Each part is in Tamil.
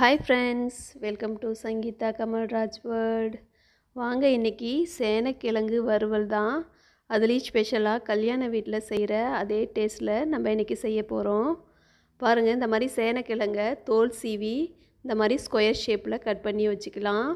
hi friends welcome to Sangeetha Raj world வாங்க இன்றைக்கி சேனக்கிழங்கு வறுவல் தான் அதுலேயும் ஸ்பெஷலாக கல்யாண வீட்டில் செய்கிற அதே டேஸ்ட்டில் நம்ம இன்றைக்கி செய்ய போகிறோம் பாருங்கள் இந்த மாதிரி சேனக்கிழங்கை தோல் சீவி இந்த மாதிரி ஸ்கொயர் ஷேப்பில் கட் பண்ணி வச்சுக்கலாம்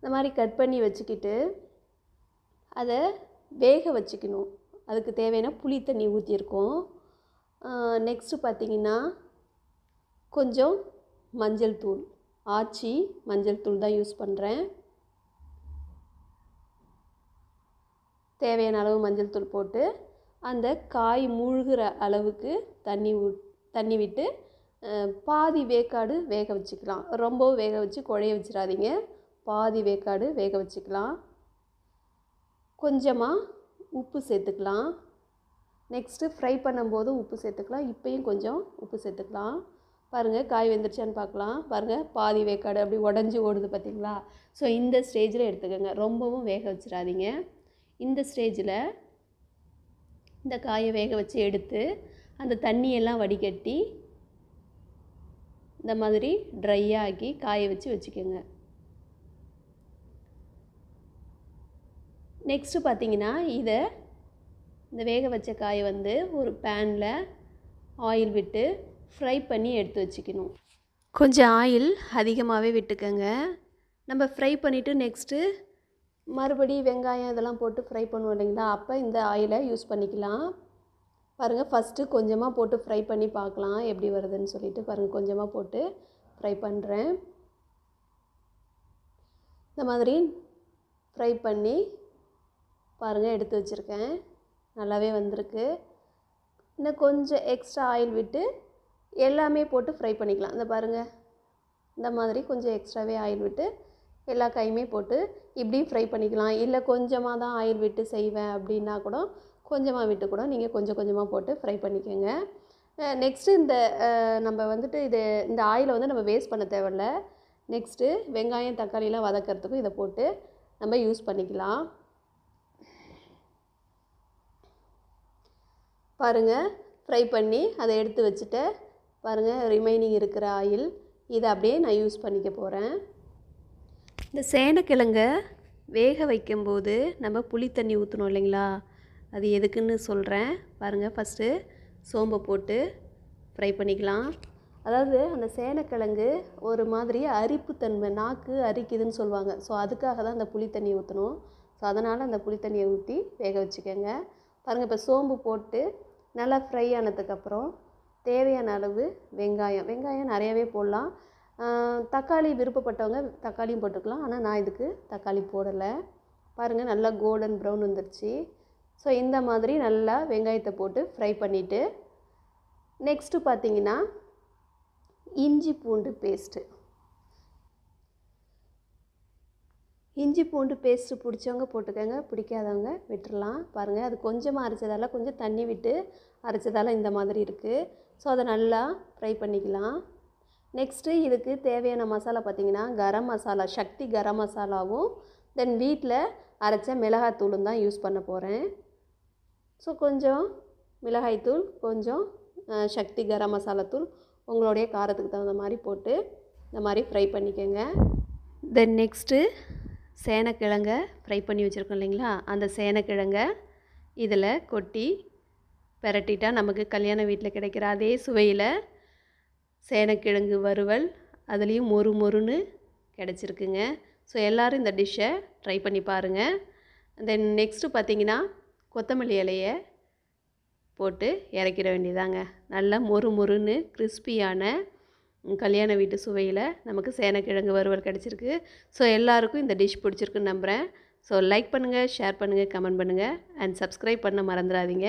இந்த மாதிரி கட் பண்ணி வச்சுக்கிட்டு அதை வேக வச்சுக்கணும் அதுக்கு தேவையான புளி தண்ணி ஊற்றிருக்கோம் நெக்ஸ்ட்டு பார்த்திங்கன்னா கொஞ்சம் மஞ்சள் தூள் ஆச்சி மஞ்சள் தூள் தான் யூஸ் பண்ணுறேன் தேவையான அளவு மஞ்சள் தூள் போட்டு அந்த காய் மூழ்கிற அளவுக்கு தண்ணி தண்ணி விட்டு பாதி வேக்காடு வேக வச்சுக்கலாம் ரொம்பவும் வேக வச்சு குழைய வச்சிடாதீங்க பாதி வேக்காடு வேக வச்சுக்கலாம் கொஞ்சமாக உப்பு சேர்த்துக்கலாம் நெக்ஸ்ட்டு ஃப்ரை பண்ணும்போது உப்பு சேர்த்துக்கலாம் இப்போயும் கொஞ்சம் உப்பு சேர்த்துக்கலாம் பாருங்கள் காய் வெந்துருச்சான்னு பார்க்கலாம் பாருங்கள் பாதி வேக்காடு அப்படி உடஞ்சி ஓடுது பார்த்திங்களா ஸோ இந்த ஸ்டேஜில் எடுத்துக்கோங்க ரொம்பவும் வேக வச்சிடாதீங்க இந்த ஸ்டேஜில் இந்த காயை வேக வச்சு எடுத்து அந்த தண்ணியெல்லாம் வடிகட்டி இந்த மாதிரி ட்ரையாகி காய வச்சு வச்சுக்கோங்க நெக்ஸ்ட்டு பார்த்தீங்கன்னா இதை இந்த வேக வச்ச காயை வந்து ஒரு பேனில் ஆயில் விட்டு ஃப்ரை பண்ணி எடுத்து வச்சுக்கணும் கொஞ்சம் ஆயில் அதிகமாகவே விட்டுக்கோங்க நம்ம ஃப்ரை பண்ணிவிட்டு நெக்ஸ்ட்டு மறுபடியும் வெங்காயம் இதெல்லாம் போட்டு ஃப்ரை பண்ணுவோம் இல்லைங்களா அப்போ இந்த ஆயிலை யூஸ் பண்ணிக்கலாம் பாருங்கள் ஃபஸ்ட்டு கொஞ்சமாக போட்டு ஃப்ரை பண்ணி பார்க்கலாம் எப்படி வருதுன்னு சொல்லிட்டு பாருங்கள் கொஞ்சமாக போட்டு ஃப்ரை பண்ணுறேன் இந்த மாதிரி ஃப்ரை பண்ணி பாருங்கள் எடுத்து வச்சுருக்கேன் நல்லாவே வந்திருக்கு இன்னும் கொஞ்சம் எக்ஸ்ட்ரா ஆயில் விட்டு எல்லாமே போட்டு ஃப்ரை பண்ணிக்கலாம் இந்த பாருங்கள் இந்த மாதிரி கொஞ்சம் எக்ஸ்ட்ராவே ஆயில் விட்டு எல்லா காயுமே போட்டு இப்படியும் ஃப்ரை பண்ணிக்கலாம் இல்லை கொஞ்சமாக தான் ஆயில் விட்டு செய்வேன் அப்படின்னா கூட கொஞ்சமாக விட்டு கூட நீங்கள் கொஞ்சம் கொஞ்சமாக போட்டு ஃப்ரை பண்ணிக்கோங்க நெக்ஸ்ட்டு இந்த நம்ம வந்துட்டு இது இந்த ஆயிலை வந்து நம்ம வேஸ்ட் பண்ண தேவையில்ல நெக்ஸ்ட்டு வெங்காயம் தக்காளியெலாம் வதக்கிறதுக்கும் இதை போட்டு நம்ம யூஸ் பண்ணிக்கலாம் பாருங்கள் ஃப்ரை பண்ணி அதை எடுத்து வச்சுட்டு பாருங்கள் ரிமைனிங் இருக்கிற ஆயில் இதை அப்படியே நான் யூஸ் பண்ணிக்க போகிறேன் இந்த சேனைக்கிழங்கை வேக வைக்கும்போது நம்ம புளி தண்ணி ஊற்றணும் இல்லைங்களா அது எதுக்குன்னு சொல்கிறேன் பாருங்கள் ஃபஸ்ட்டு சோம்பை போட்டு ஃப்ரை பண்ணிக்கலாம் அதாவது அந்த சேனக்கிழங்கு ஒரு மாதிரி அரிப்புத்தன்மை நாக்கு அரிக்குதுன்னு சொல்லுவாங்க ஸோ அதுக்காக தான் அந்த புளி தண்ணி ஊற்றணும் ஸோ அதனால் அந்த புளி தண்ணியை ஊற்றி வேக வச்சுக்கோங்க பாருங்கள் இப்போ சோம்பு போட்டு நல்லா ஃப்ரை ஆனதுக்கப்புறம் தேவையான அளவு வெங்காயம் வெங்காயம் நிறையவே போடலாம் தக்காளி விருப்பப்பட்டவங்க தக்காளியும் போட்டுக்கலாம் ஆனால் நான் இதுக்கு தக்காளி போடலை பாருங்கள் நல்லா கோல்டன் ப்ரௌன் வந்துருச்சு ஸோ இந்த மாதிரி நல்லா வெங்காயத்தை போட்டு ஃப்ரை பண்ணிவிட்டு நெக்ஸ்ட்டு பார்த்திங்கன்னா இஞ்சி பூண்டு பேஸ்ட்டு இஞ்சி பூண்டு பேஸ்ட்டு பிடிச்சவங்க போட்டுக்கோங்க பிடிக்காதவங்க விட்டுடலாம் பாருங்கள் அது கொஞ்சமாக அரைச்சதால கொஞ்சம் தண்ணி விட்டு அரைச்சதால இந்த மாதிரி இருக்குது ஸோ அதை நல்லா ஃப்ரை பண்ணிக்கலாம் நெக்ஸ்ட்டு இதுக்கு தேவையான மசாலா பார்த்திங்கன்னா கரம் மசாலா சக்தி கரம் மசாலாவும் தென் வீட்டில் அரைச்ச மிளகாய்த்தூளும் தான் யூஸ் பண்ண போகிறேன் ஸோ கொஞ்சம் மிளகாய்த்தூள் கொஞ்சம் சக்தி கரம் மசாலா தூள் உங்களுடைய காரத்துக்கு தகுந்த மாதிரி போட்டு இந்த மாதிரி ஃப்ரை பண்ணிக்கோங்க தென் நெக்ஸ்ட்டு சேனக்கிழங்க ஃப்ரை பண்ணி வச்சுருக்கோம் இல்லைங்களா அந்த சேனக்கிழங்க இதில் கொட்டி பெரட்டிட்டா நமக்கு கல்யாண வீட்டில் கிடைக்கிற அதே சுவையில் சேனக்கிழங்கு வறுவல் அதுலேயும் மொறு மொறுன்னு கிடச்சிருக்குங்க ஸோ எல்லோரும் இந்த டிஷ்ஷை ட்ரை பண்ணி பாருங்கள் தென் நெக்ஸ்ட்டு பார்த்திங்கன்னா கொத்தமல்லி இலையை போட்டு இறக்கிட வேண்டியதாங்க நல்லா மொறு மொறுன்னு கிறிஸ்பியான கல்யாண வீட்டு சுவையில் நமக்கு சேனக்கிழங்கு வறுவல் கிடச்சிருக்கு ஸோ எல்லாருக்கும் இந்த டிஷ் பிடிச்சிருக்குன்னு நம்புகிறேன் ஸோ லைக் பண்ணுங்கள் ஷேர் பண்ணுங்கள் கமெண்ட் பண்ணுங்கள் அண்ட் சப்ஸ்கிரைப் பண்ண மறந்துடாதீங்க